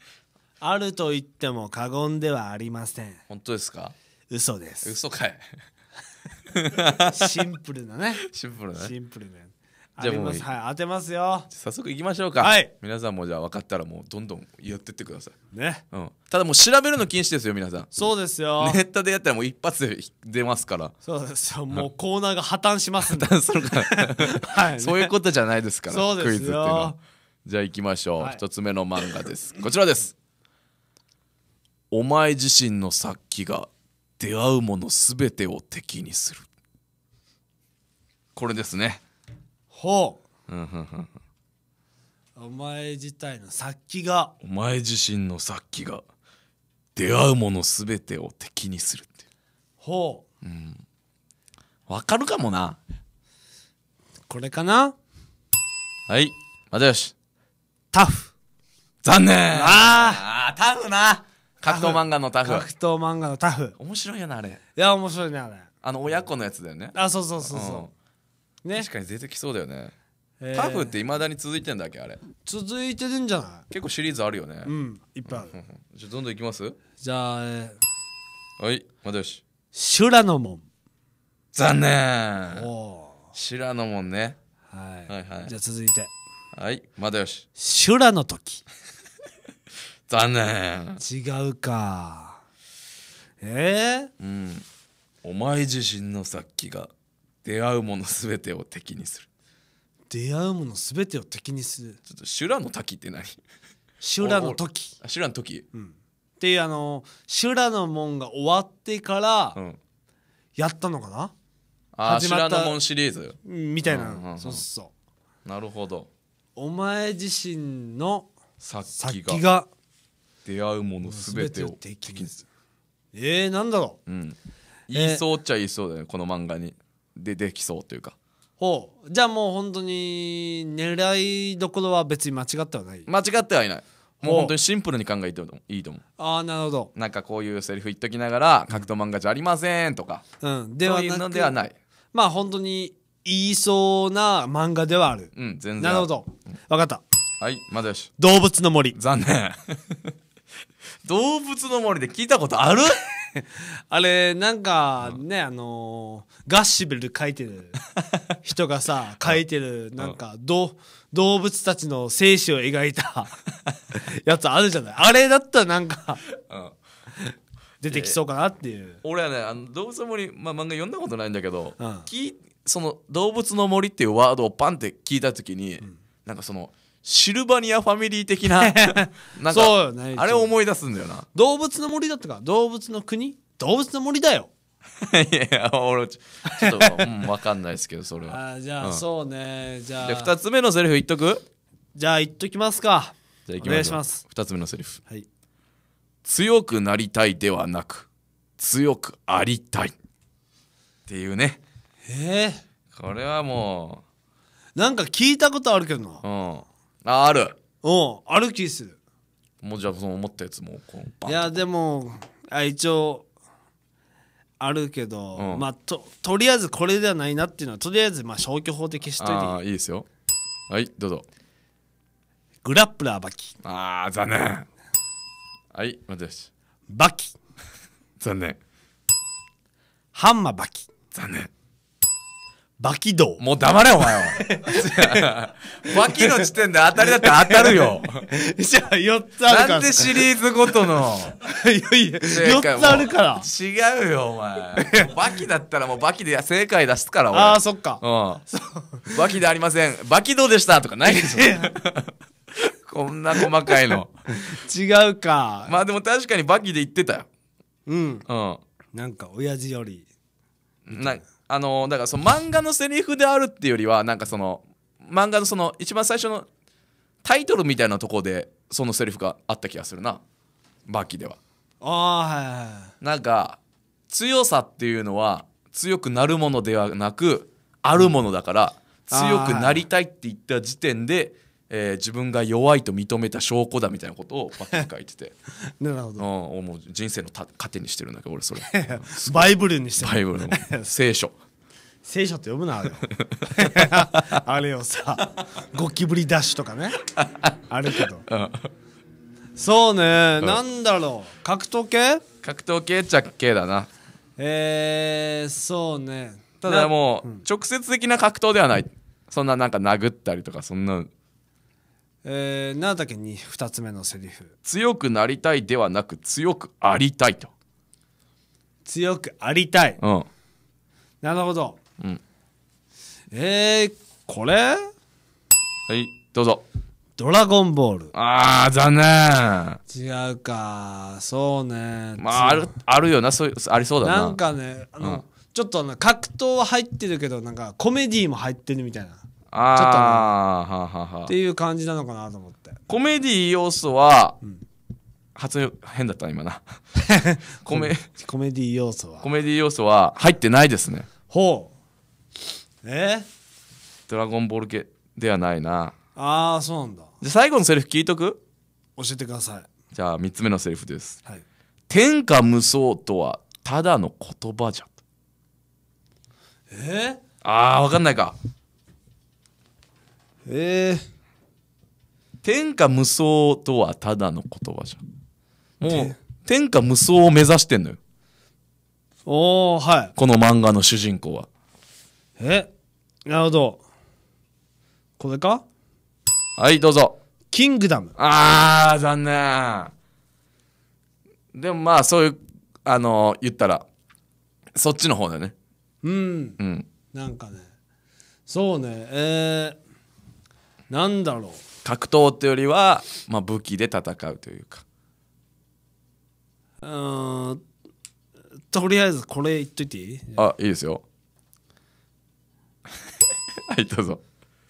あると言っても過言ではありません本当ですか嘘です嘘かい シンプルなね シンプルな、ね、シンプルなじゃあもうはい当てますよ早速いきましょうかはい皆さんもじゃあ分かったらもうどんどんやってってくださいね、うん、ただもう調べるの禁止ですよ皆さんそうですよネットでやったらもう一発で出ますからそうですよもうコーナーが破綻します 破綻するから、はい、そういうことじゃないですからそうですよクイズっていうのはじゃあいきましょう、はい、1つ目の漫画ですこちらですお前自身の殺気が出会うもの全てを敵にするこれですねほう、うん、お前自体の殺気がお前自身の殺気が出会うものすべてを敵にするってほう、うん、わかるかもなこれかなはいよしタフ残念ああタフな格闘漫画のタフ格闘漫画のタフ面白いよなあれいや面白いねあれあの親子のやつだよね、うん、あそうそうそうそう、うん、ね確かに出てきそうだよね、えータフっていまだに続いてんだっけあれ続いてるんじゃない結構シリーズあるよね、うんいっぱいあるじゃあどんどんいきますじゃあ、えーまい又吉修羅の門残念お修羅の門ねはい、はいはいじゃあ続いてはい又吉修羅の時 残念違うかえー、うんお前自身の殺が出会うもの全てを敵にする出会うもの全てを敵にするちょっと修羅の滝って何修羅の時修羅の時、うん、っていうあの修羅の門が終わってから、やったのかなあ始まった修羅の門シリーズみたいな、うんうん、そうそうなるほどお前自身の先がが出会うもの全てを敵にするえー、なんだろう、うん、言いそうっちゃ言いそうだよえー、この漫画にでできそうというかほうじゃあもう本当に狙いどころは別に間違ってはない間違ってはいないもう本当にシンプルに考えてもいいと思うああなるほどなんかこういうセリフ言っときながら格闘漫画じゃありませんとか、うん、ではそういうのではないまあ本当に言いそうな漫画ではあるうん全然なるほど分かったはいまだよし動物の森残念 動物の森で聞いたことあるあれなんかね、あのガッシブル書いてる人がさ書いてるなんかど、動物たちの生死を描いた やつあるじゃないあれだったらなんか、うん、出てきそうかなっていう、俺はねあの動物の森、まあ、漫画読んだことないんだけど、うん、その動物の森っていうワードをパンって聞いた時に、うん、なんかその「シルバニアファミリー的な なかそうねあれを思い出すんだよな動物の森だったか動物の国動物の森だよ いや俺ちょっと、うん、分かんないですけどそれはあじゃあ、うんそうねじゃあ2つ目のセリフ言っとくじゃあ言っときますかじゃあきましょうお願いします2つ目のセリフはい強くなりたいではなく強くありたいっていうねえこれはもなんか聞いたことあるけどなうん、ああるうんある気するもうじゃあその思ったやつもこいやでもあ一応あるけど、うんまあととりあえずこれではないなっていうのはとりあえずまあ消去法で消しといていいああいいですよはいどうぞグラップラーバキああ残念はい待たてしバキ 残念ハンマーバキ残念バキ道。もう黙れ、お前は。バキの時点で当たりだって当たるよ。じゃあ、4つあるから。なんでシリーズごとの。いやいや、4つあるから。違うよ、お前。バキだったらもうバキで正解出すから、俺。ああ、そっか。うん。バキでありません。バキ道でしたとかないでしょ。こんな細かいの。違うか。まあでも確かにバキで言ってたよ。うん。うん。なんか、親父より。なあのだからその漫画のセリフであるっていうよりはなんかその漫画のその一番最初のタイトルみたいなとこでそのセリフがあった気がするなバキではああはいなんか強さっていうのは強くなるものではなくあるものだから、強くなりたいって言った時点でえー、自分が弱いと認めた証拠だみたいなことを バッ書いててなるほど、うん、もう人生のた糧にしてるんだけど俺それ バイブルにしてるバイブルの 聖書聖書って呼ぶなあれあれをさゴキブリダッシュとかねあるけど、うん、そうね、うん、なんだろう格闘系格闘系っちゃ系だなえー、そうねただもう、うん、直接的な格闘ではないそんななんか殴ったりとかそんなえー、なだけに2つ目のセリフ強くなりたいではなく強くありたいと強くありたい、うん、なるほど、うん、えー、これはいどうぞドラゴンボールああ残念違うかそうねまああるあるよなそうありそうだななんかねあの、うん、ちょっと格闘は入ってるけどなんかコメディーも入ってるみたいなああ、はははっていう感じなのかなと思ってコメディ要素は、うん、発変だった今な コメコメディ要素はコメディ要素は入ってないですねほうえドラゴンボール系ではないなああそうなんだじゃ最後のセリフ聞いとく教えてくださいじゃあ3つ目のセリフです、はい、天下無双とはただの言葉じゃえー、ああ分かんないかええー、天下無双とはただの言葉じゃん。もう、天下無双を目指してんのよ。おおはい。この漫画の主人公は。えなるほど。これかはい、どうぞ。キングダム。あー、残念。でもまあ、そういう、あのー、言ったら、そっちの方だよね。うん。うん。なんかね。そうね、えー、なんだろう格闘ってよりは、まあ、武器で戦うというかうんとりあえずこれ言っといていいあいいですよ はいどうぞ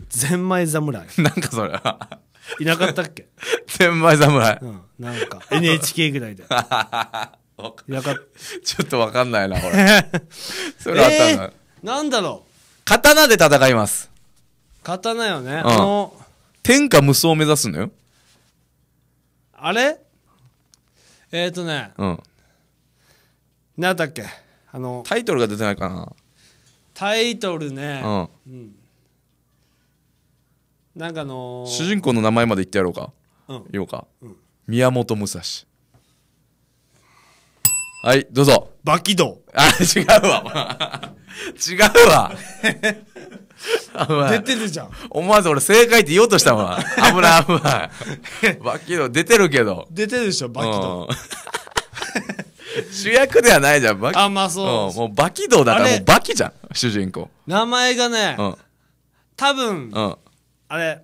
ゼンマイ侍 なんかそれはいなかったっけゼンマイ侍、うん、なんか NHK ぐらいで いなかっちょっとわかんないなこれそれあったんえー、なんだろう刀で戦います刀よね。あの、天下無双を目指すのよ。あれえっ、ー、とね、うん。なんだっけあの、タイトルが出てないかな。タイトルね、うん。うん。なんかの主人公の名前まで言ってやろうか。うん。言おうか。うん。宮本武蔵。はい、どうぞ。バキドあ、違うわ。違うわ。出てるじゃん。思わず俺正解って言おうとしたわ。危ない危ない。バキド出てるけど。出てるでしょ、バキド。主役ではないじゃん、バキ。あ、まあそう。もうバキドだからもうバキじゃん、主人公。名前がね、多分、あれ、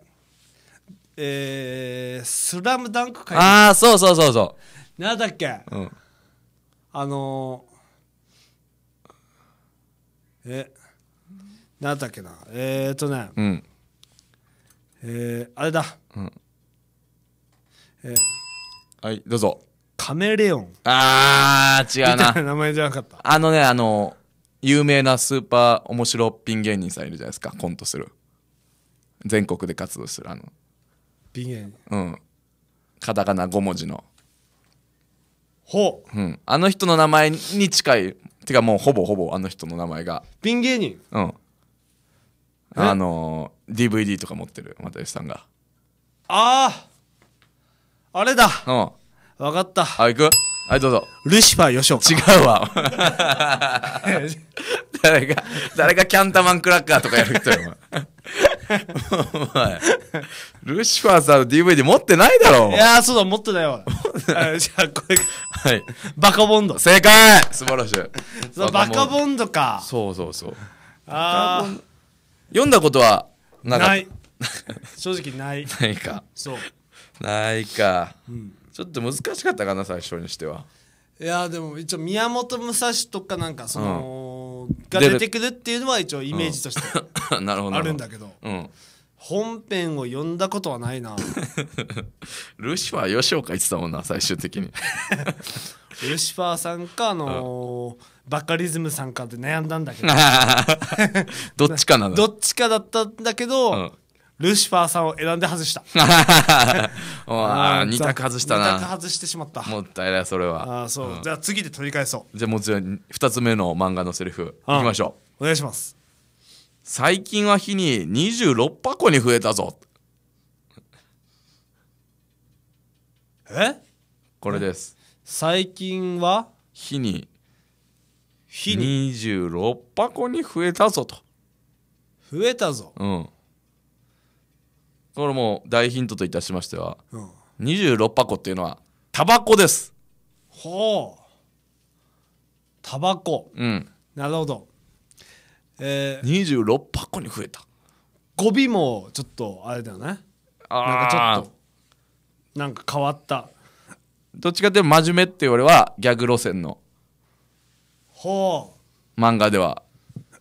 えー、スラムダンク界ああ、そうそうそうそう。なんだっけ、あのえ、なんだっけなえー、っとね、うん、えー、あれだ、うん、えー、はいどうぞカメレオンあー違うな名前じゃなかったあのねあの有名なスーパー面白ピン芸人さんいるじゃないですかコントする全国で活動するあのピン芸人うんカタカナ5文字のほう、うん、あの人の名前に近いてかもうほぼほぼあの人の名前がピン芸人うんあの DVD とか持ってる又吉さんがあああれだうん分かったあ行くはいどうぞルシファー吉岡違うわ 誰が誰がキャンタマンクラッカーとかやる人よお前 ルシファーさんの DVD 持ってないだろいやーそうだ持ってたよあじゃあこれはいバカボンド正解素晴らしいそうバカボンドかそうそうそうああ読んだことはなかない正直ない ないかそうないか、うん、ちょっと難しかったかな最初にしてはいやでも一応宮本武蔵とかなんかその、うん、が出てくるっていうのは一応イメージとして あるんだけど、うん、本編を読んだことはないな ルシファー吉岡言ってたもんな最終的にルシファーさんかあのーバカリズムさんかって悩んだんだけど どっちかなのどっちかだったんだけど、うん、ルシファーさんを選んで外したああ2択外したな2択外してしまったもったいないそれはあそう、うん、じゃあ次で取り返そうじゃあもうん、2つ目の漫画のセリフいきましょうお願いします最近は日に26箱に増えたぞえこれです最近は日に日に26箱に増えたぞと増えたぞうんこれも大ヒントといたしましては、うん、26箱っていうのはタバコですほうタバコうんなるほどえー、26箱に増えた語尾もちょっとあれだよねなんかちょっとなんか変わったどっちかっていうと真面目って俺はギャグ路線のほう漫画では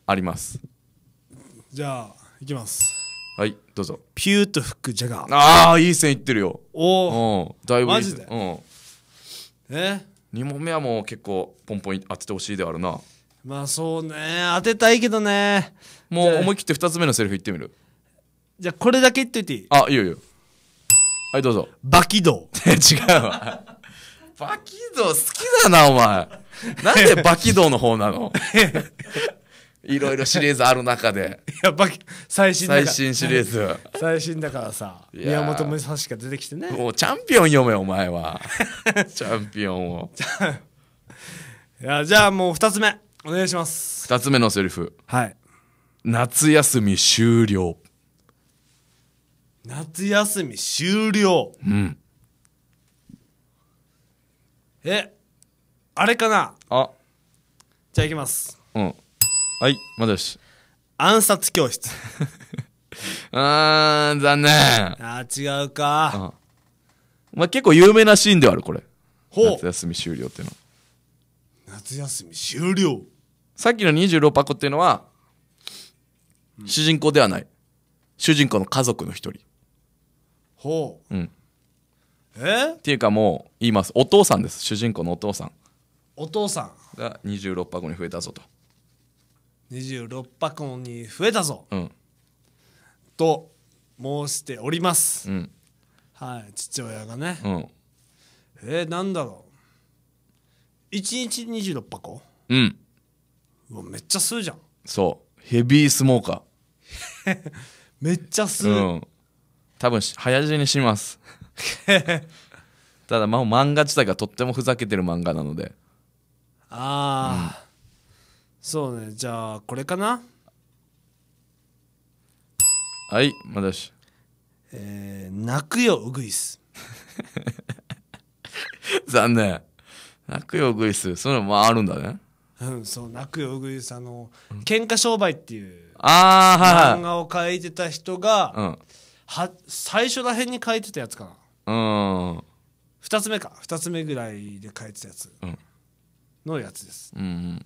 ありますじゃあいきますはいどうぞピューと吹くジャガーああいい線いってるよおおだいぶいいマジでうんえ2問目はもう結構ポンポン当ててほしいであるなまあそうね当てたいけどねもう思い切って2つ目のセリフ言ってみるじゃあこれだけ言っといていいあいいよいいよはいどうぞバキド 違うわバキド好きだな、お前。なんでバキドの方なの いろいろシリーズある中で。いや、バキ、最新最新シリーズ。最新だからさ、宮本武蔵か出てきてね。もうチャンピオン読め、お前は。チャンピオンを。いや、じゃあもう二つ目、お願いします。二つ目のセリフ。はい。夏休み終了。夏休み終了。うん。えあれかなあじゃあいきますうんはいまだよし暗殺教室 あー残念あー違うかまあ結構有名なシーンではあるこれ夏休み終了っていうの夏休み終了さっきの26箱っていうのは、うん、主人公ではない主人公の家族の一人ほう、うん、えっていうかもう言いますお父さんです主人公のお父さんお父さんが26箱に増えたぞと26箱に増えたぞ、うん、と申しております、うん、はい父親がね、うん、えー、なんだろう1日26箱うんめっちゃ吸うじゃんそうヘビースモーカー めっちゃ吸う、うん、多分早死にします ただ、ま漫画自体がとってもふざけてる漫画なのでああ、うん、そうねじゃあこれかなはいまだしえー、泣くよウグイス残念泣くよウグイスそうういのもあるんだねうんそう泣くよウグイスあの「喧嘩商売」っていうあ、はい、漫画を書いてた人が、うん、は最初らへんに書いてたやつかなうん2つ目か2つ目ぐらいで書いてたやつのやつです、うんうん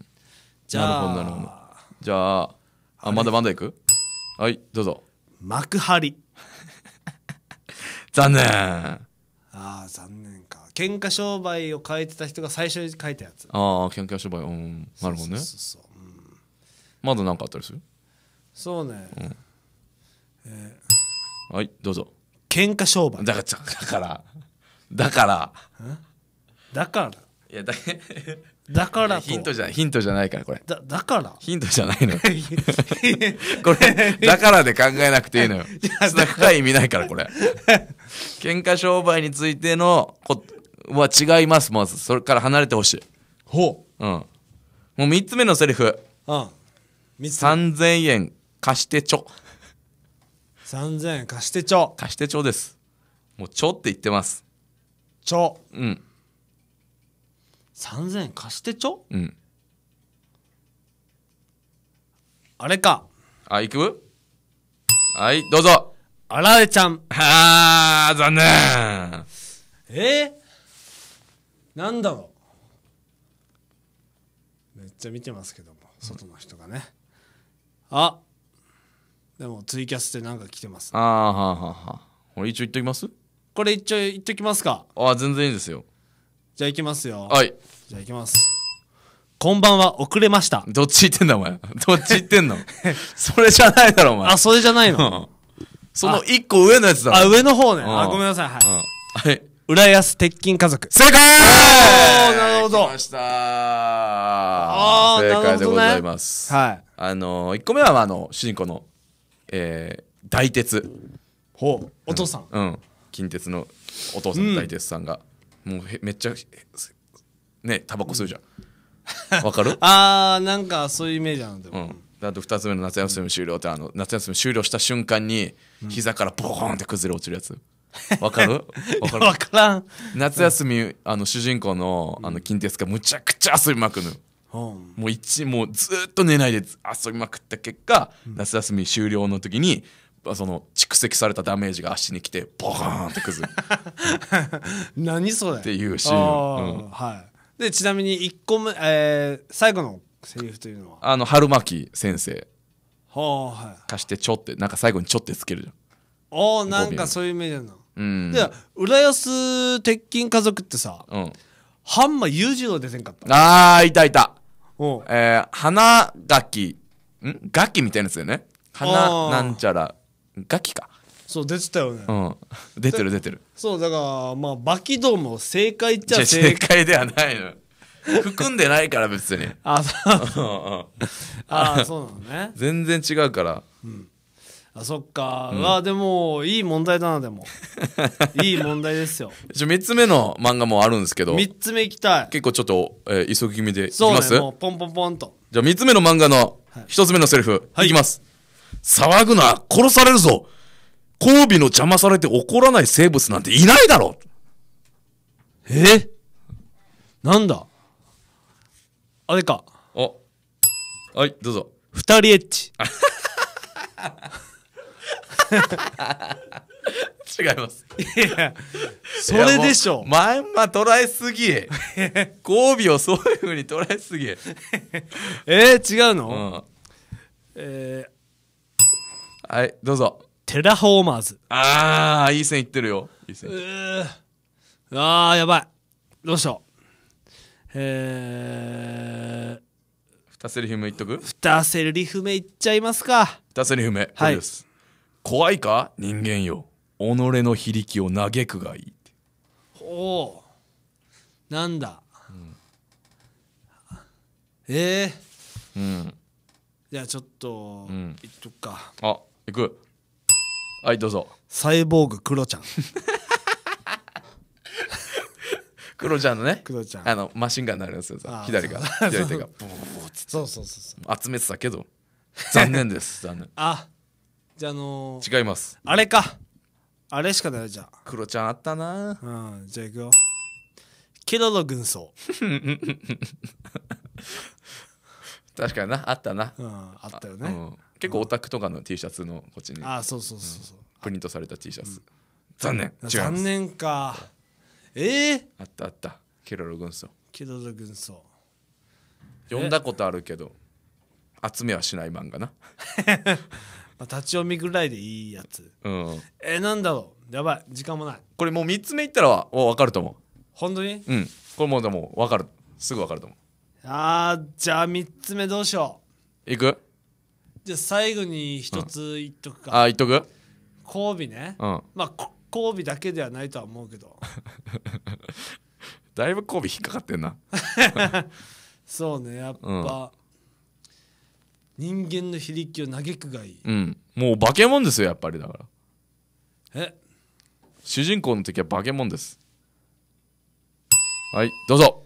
じゃあなるほどなるほじゃああまだまだいくはいどうぞ幕張 残念あ残念か喧嘩商売を変えてた人が最初に書いたやつああ喧嘩商売うんなるほどねそうそうそううんまだ何かあったりするそうね、はいどうぞ喧嘩商売だからだからだからだからいやだ だからヒントじゃないヒントじゃないからこれだだからヒントじゃないの これだからで考えなくていいのよ深い意味ないからこれ喧嘩商売についてのこは違いますまずそれから離れてほしいほううんもう3つ目のセリフうん3000円貸してちょ三千円貸してちょ貸してちょですもうちょって言ってますちょうん3000円貸してちょうんあれかあいくはいどうぞあられちゃんはあ残念えー、なんだろうめっちゃ見てますけども外の人がね、うん、あでもツイキャスでなんか来てます、ああはあはあはこれ一応言っときますこれ一応言っときますかああ全然いいですよじゃあ行きますよはいじゃあ行きますこんばんは遅れましたどっち行ってんだお前 どっち行ってんの それじゃないだろお前あそれじゃないの、その一個上のやつだろあ上の方ねあごめんなさいはい、はい浦安鉄筋家族。正解おーなるほど。来ましたあー正解でございます。ね、はい。あのー、1個目は、あの、主人公のえー、大鉄ほうお父さん、うん、近鉄のお父さん、大鉄さんがもうめっちゃねタバコ吸うじゃんわかる あーなんかそういうイメージなんだよ、うん、あと2つ目の夏休み終了って、あの夏休み終了した瞬間に膝からボーンって崩れ落ちるやつわかる わかるからん夏休みあの主人公のあの近鉄がむちゃくちゃ遊びまくのもう一もうずっと寝ないで遊びまくった結果、夏休み終了の時にその蓄積されたダメージが足にきてボカーンって崩ず。何それっていうシーン、ーうん、はいでちなみに1個目、えー、最後のセリフというのはあの春巻先生は、い、貸してちょってなんか最後にちょってつけるじゃんああなんかそういうイメージなのうんで浦安鉄筋家族ってさ、うん、ハンマー裕次郎出てんかったああいたいたえー、花楽器、ん楽器みたいなやつよね。花なんちゃら、楽器か。そう出てたよね、うん、出てる出てるそうだからまあバキドーム正解っちゃ正解ではないの含んでないから別に あそうあそうなのね全然違うから、うん、あそっか、うんあでもいい問題だなでも いい問題ですよじゃ三3つ目の漫画もあるんですけど3つ目いきたい結構ちょっと、えー急ぎ気味でいきそうまねす、もうポンポンポンとじゃあ3つ目の漫画の1つ目のセリフ、はい、いきます騒ぐな殺されるぞ交尾の邪魔されて怒らない生物なんていないだろえなんだあれかおはいどうぞ二人エッチ 違いますいやそれでしょもまんま捉えすぎ 交尾をそういうふうに捉えすぎえー、違うの、うんえー、はいどうぞテラフォーマーズああいい線いってるよいい線うーあやばいどうしようえー、2セリフ目いっとく2セリフ目いっちゃいますか2セリフ目はいです怖いか人間よ己の非力を嘆くがいいってほうなんだ、うん、ええー、うんじゃあちょっと、うん、いっとくかあいくはいどうぞサイボーグクロちゃん クロちゃんのねクロちゃんあのマシンガンになるやつ左が左手がブーブーてそうそうそうそう集めてたけど残念です残念 あじゃあ、のー、違いますあれかあれしかないじゃクロちゃんあったなうんじゃあいくよケロロ軍曹 確かになあったな、うんあったよね、うん結構オタクとかの T シャツのこっちにあそうそうそうそう、プリントされた T シャツ、残念違残念かええー、あったあったケロロ軍曹ケロロ軍曹読んだことあるけど集めはしない漫画な あ、立ち読みぐらいでいいやつ、うん、えー、なんだろうやばい時間もないこれもう3つ目いったらもう分かると思う本当にうんこれもうでも分かるすぐ分かると思うあーじゃあ3つ目どうしよういくじゃあ最後に1つ言っとくか、うん、あ言っとく交尾ね、うん、まあ交尾だけではないとは思うけど だいぶ交尾引っかかってんな そうねやっぱ、うん人間の非力を嘆くがいい、うん、もう化け物ですよやっぱりだからえ主人公の時は化け物ですはいどうぞ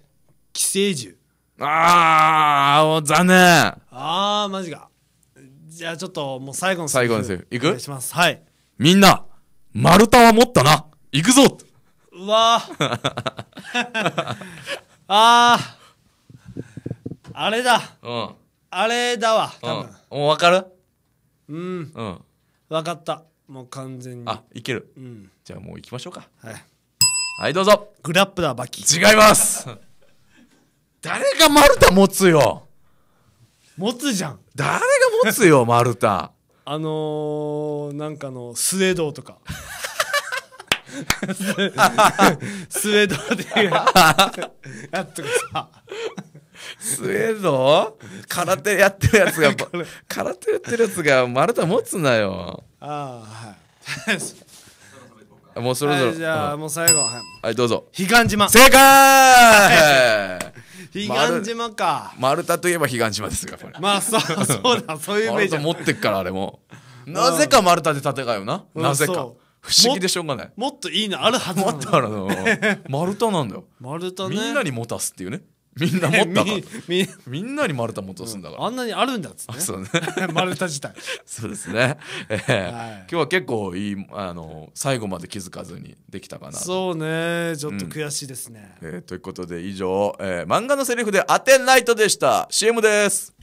寄生獣ああ残念ああマジかじゃあちょっともう最後の最後のセリフいくお願いしますはいみんな丸太は持ったな行くぞうわー あああれだうんあれだわ多分、うん、もう分かるうんうん分かったもう完全にあいける、うん、じゃあもう行きましょうかはい、はい、どうぞグラップラーバキ違います 誰が丸太持つよ持つじゃん誰が持つよ 丸太あのー、なんかのスエェードとか スエドっていうやつとかさ強えぞ空手やってるやつが 空手やってるやつが丸太持つなよああはい もうそれぞれ、はい、じゃあ、うん、もう最後はい、はい、どうぞ彼岸島正解彼岸 島か丸太といえば彼岸島ですがまあそうそうだそういうイメージ持ってっからあれもなぜか丸太で戦うよな、うん、なぜか、不思議でしょうがないもっといいのあるはずなのっと丸太なんだよ丸太、ね、みんなに持たすっていうねみんな持ったか みみんなに丸太持とすんだから、うん、あんなにあるんだっつって、ね、そうね 丸太自体 そうですね、えー、はい、今日は結構いいあの最後まで気づかずにできたかなそうねちょっと悔しいですね、うん、えー、ということで以上、えー「漫画のセリフで当てないと」でした CM です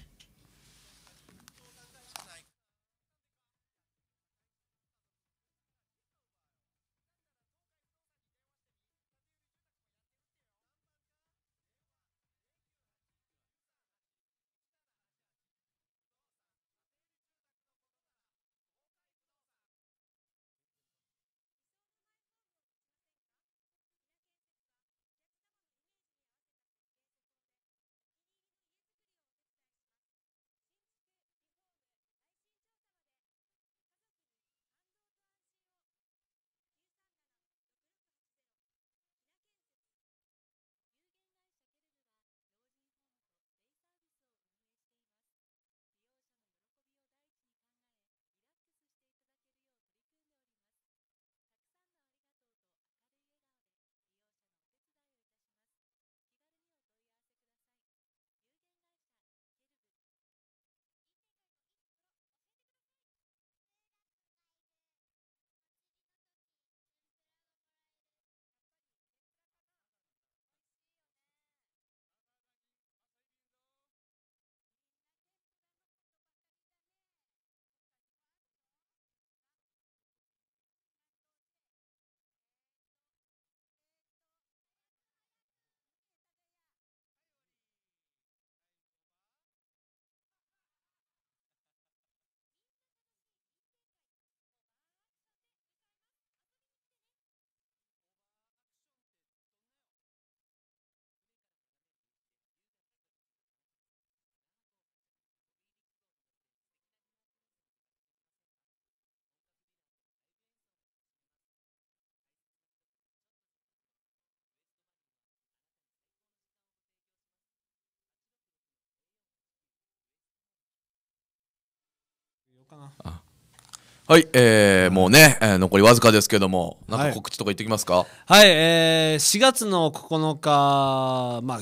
はい、えー、もうね、えー、残りわずかですけども、なんか告知とか言ってきますか、はい、はい、えー、4月の9日、まあ、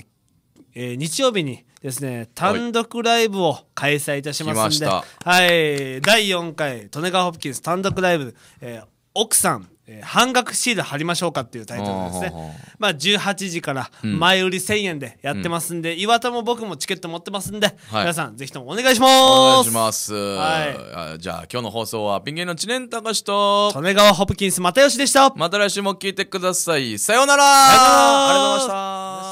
えー、日曜日にですね、単独ライブを開催いたしますんで、はい、はい、第4回、利根川ホプキンス単独ライブ、えー、奥さん、えー、半額シール貼りましょうかっていうタイトルですね。まあ、18時から前売り1000円でやってますんで、うん、岩田も僕もチケット持ってますんで、はい、皆さんぜひともお願いしますお願いします。はい。じゃあ今日の放送はピン芸の知念隆と、利根川ホプキンス又吉でした。また来週も聞いてください。さようならありがとうございました。